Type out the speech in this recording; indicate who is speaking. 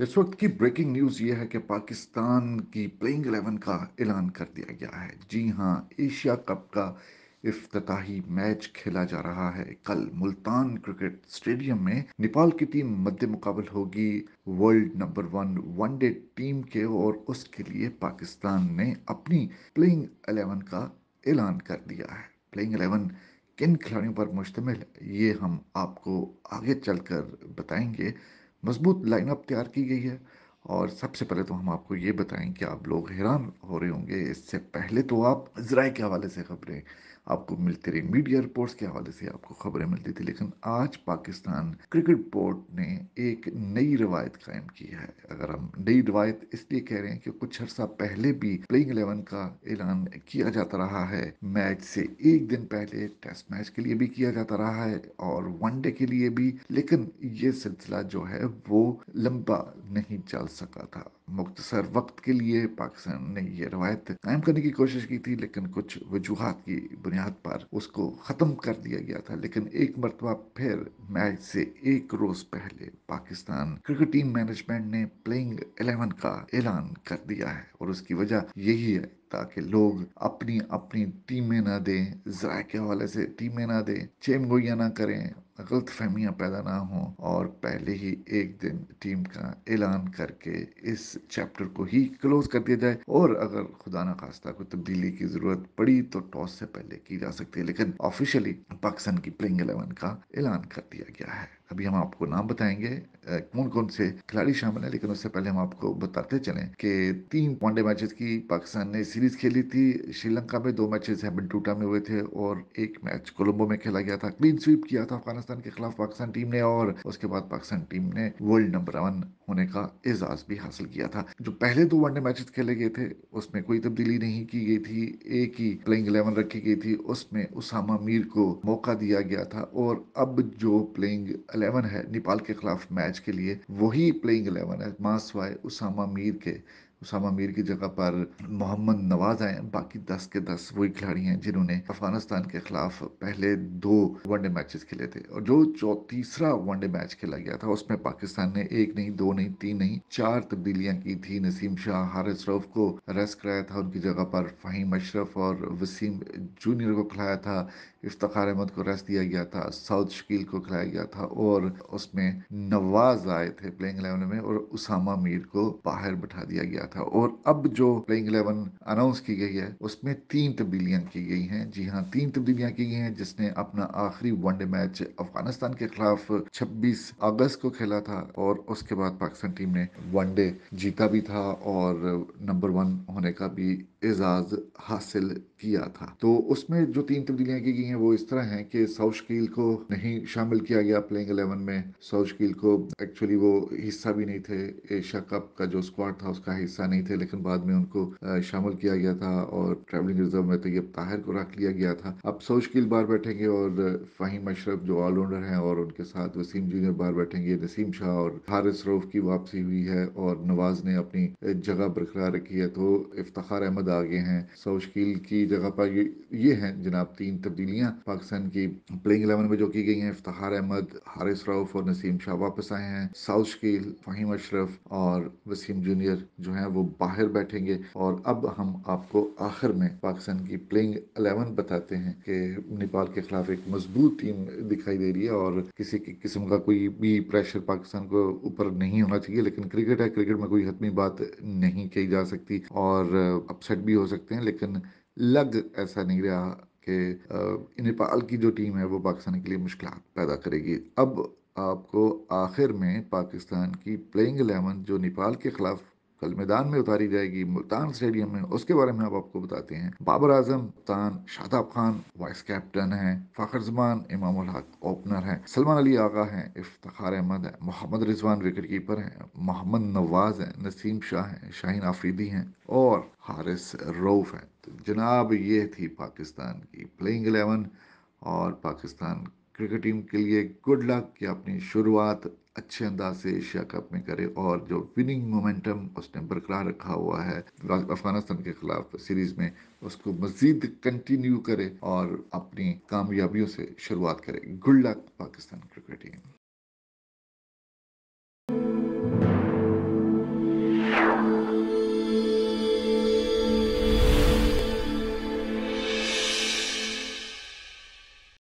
Speaker 1: इस वक्त की ब्रेकिंग न्यूज़ ये है कि पाकिस्तान की प्लेइंग एलेवन का ऐलान कर दिया गया है जी हाँ एशिया कप का इफ्ताही मैच खेला जा रहा है कल मुल्तान क्रिकेट स्टेडियम में नेपाल की टीम मध्य मुकाबल होगी world number one one day team के और उसके लिए पाकिस्तान ने अपनी प्लेइंग एलेवन का ऐलान कर दिया है प्लेइंग एलेवन किन खिलाड़ियों पर मुश्तमिल ये हम आपको आगे चलकर बताएंगे मजबूत लाइनअप तैयार की गई है और सबसे पहले तो हम आपको ये बताएं कि आप लोग हैरान हो रहे होंगे इससे पहले तो आप इसराइल के हवाले से खबरें आपको मिलती रही मीडिया रिपोर्ट्स के हवाले से आपको खबरें मिलती थी लेकिन आज पाकिस्तान क्रिकेट बोर्ड ने एक नई रवायत कायम की है अगर हम नई रवायत इसलिए कह रहे हैं कि कुछ अर्सा पहले भी प्लेइंग एलेवन का ऐलान किया जाता रहा है मैच से एक दिन पहले टेस्ट मैच के लिए भी किया जाता रहा है और वनडे के लिए भी लेकिन ये सिलसिला जो है वो लंबा नहीं चल सका था मुख्तसर वक्त के लिए पाकिस्तान ने ये रवायत कायम करने की कोशिश की थी लेकिन कुछ वजूहत की बुनियाद पर उसको ख़त्म कर दिया गया था लेकिन एक मरतबा फिर मैच से एक रोज़ पहले पाकिस्तान क्रिकेट टीम मैनेजमेंट ने प्लेइंग एलेवन का ऐलान कर दिया है और उसकी वजह यही है ताकि लोग अपनी अपनी टीमें ना दें जरा के हवाले से टीमें ना दें चेम गोया ना करें गलत फहमियाँ पैदा ना हों और पहले ही एक दिन टीम का ऐलान करके इस चैप्टर को ही क्लोज कर दिया जाए और अगर खुदा न खास्ता कोई तब्दीली की ज़रूरत पड़ी तो टॉस से पहले की जा सकती है लेकिन ऑफिशियली पाकिस्तान की प्लेइंग एलेवन का ऐलान कर दिया गया है अभी हम आपको नाम बताएंगे कौन कौन से खिलाड़ी शामिल हैं लेकिन उससे पहले हम आपको बताते चलें कि तीन वनडे मैचेस की पाकिस्तान ने सीरीज खेली थी श्रीलंका में दो मैचेस हेमनटूटा में हुए थे और एक मैच कोलंबो में खेला गया था क्लीन स्वीप किया था अफगानिस्तान के खिलाफ पाकिस्तान टीम ने और उसके बाद पाकिस्तान टीम ने वर्ल्ड नंबर वन होने का एजाज भी हासिल किया था जो पहले दो वनडे मैचेस खेले गए थे उसमें कोई तब्दीली नहीं की गई थी एक ही प्लेइंग इलेवन रखी गई थी उसमें उसामा मीर को मौका दिया गया था और अब जो प्लेइंग एलेवन है नेपाल के खिलाफ मैच के लिए वही प्लेइंग एलेवन है माँ सवाए उसामा मीर के उसामा मीर की जगह पर मोहम्मद नवाज आए बाकी दस के दस वही खिलाड़ी हैं जिन्होंने अफगानिस्तान के खिलाफ पहले दो वनडे मैचेस खेले थे और जो तीसरा वनडे मैच खेला गया था उसमें पाकिस्तान ने एक नहीं दो नहीं तीन नहीं चार तब्दीलियां की थी नसीम शाह हारिस रऊफ को रेस्ट कराया था उनकी जगह पर फ़हीम अशरफ और वसीम जूनियर को खिलाया था इफ्तार अहमद को रेस्ट दिया गया था साउथ शकील को खिलाया गया था और उसमें नवाज आए थे प्लेइंग इलेवन में और उसामा मीर को बाहर बैठा दिया गया था और अब जो प्लेइंग इलेवन अनाउंस की गई है उसमें तीन तब्दीलियां की गई हैं जी हाँ तीन तब्दीलियां की गई हैं जिसने अपना आखिरी वनडे मैच अफगानिस्तान के खिलाफ छब्बीस अगस्त को खेला था और उसके बाद पाकिस्तान टीम ने वनडे जीता भी था और नंबर वन होने का भी एजाज हासिल किया था तो उसमें जो तीन तब्दीलियां की गई हैं वो इस तरह हैं कि साउथ को नहीं शामिल किया गया प्लेइंग एलेवन में साउथ को एक्चुअली वो हिस्सा भी नहीं थे एशिया कप का जो स्क्वाड था उसका हिस्सा नहीं थे लेकिन बाद में उनको शामिल किया गया था और ट्रैवलिंग रिजर्व में तैयब तो ताहिर को रख लिया गया था अब साउथ कील बाहर बैठेंगे और फ़हीम अशरफ जो ऑलराउंडर हैं और उनके साथ वसीम जूनियर बाहर बैठेंगे नसीम शाह और हारिस रऊफ की वापसी हुई है और नवाज ने अपनी जगह बरकरार रखी है तो इफ्तार अहमद आगे हैं साउथ की जगह पर ये, ये हैं जनाब तीन तब्दीलियाँ हैं पाकिस्तान की प्लेइंग इलेवन में जो की गई हैं इफ्तार अहमद हारिस रऊफ और नसीम शाह वापस आए हैं साउथ शकील फ़हीम अशरफ और वसीम जूनियर जो हैं वो बाहर बैठेंगे और अब हम आपको आखिर में पाकिस्तान की प्लेइंग अलेवन बताते हैं कि नेपाल के खिलाफ एक मजबूत टीम दिखाई दे रही है और किसी की किस्म का कोई भी प्रेशर पाकिस्तान को ऊपर नहीं होना चाहिए लेकिन क्रिकेट है क्रिकेट में कोई हतमी बात नहीं कही जा सकती और अपसेट भी हो सकते हैं लेकिन लग ऐसा नहीं रहा कि नेपाल की जो टीम है वो पाकिस्तान के लिए मुश्किल पैदा करेगी अब आपको आखिर में पाकिस्तान की प्लेइंग एलेवन जो नेपाल के ख़िलाफ़ कल मैदान में उतारी जाएगी मुल्तान स्टेडियम में उसके बारे में आप आपको बताते हैं बाबर आजम तान शादाब खान वाइस कैप्टन है फ़खर जमान इमाम ओपनर है सलमान अली आगा है इफ्तार अहमद है मोहम्मद रिजवान विकेट कीपर है मोहम्मद नवाज है नसीम शाह हैं शाहीन आफरीदी हैं और हारिस रऊफ है तो जनाब ये थी पाकिस्तान की प्लेइंग एलेवन और पाकिस्तान क्रिकेट टीम के लिए गुड लक कि अपनी शुरुआत अच्छे अंदाज से एशिया कप में करे और जो विनिंग मोमेंटम उसने बरकरार रखा हुआ है अफगानिस्तान के खिलाफ सीरीज में उसको मजीद कंटिन्यू करे और अपनी कामयाबियों से शुरुआत करे good luck Pakistan cricket team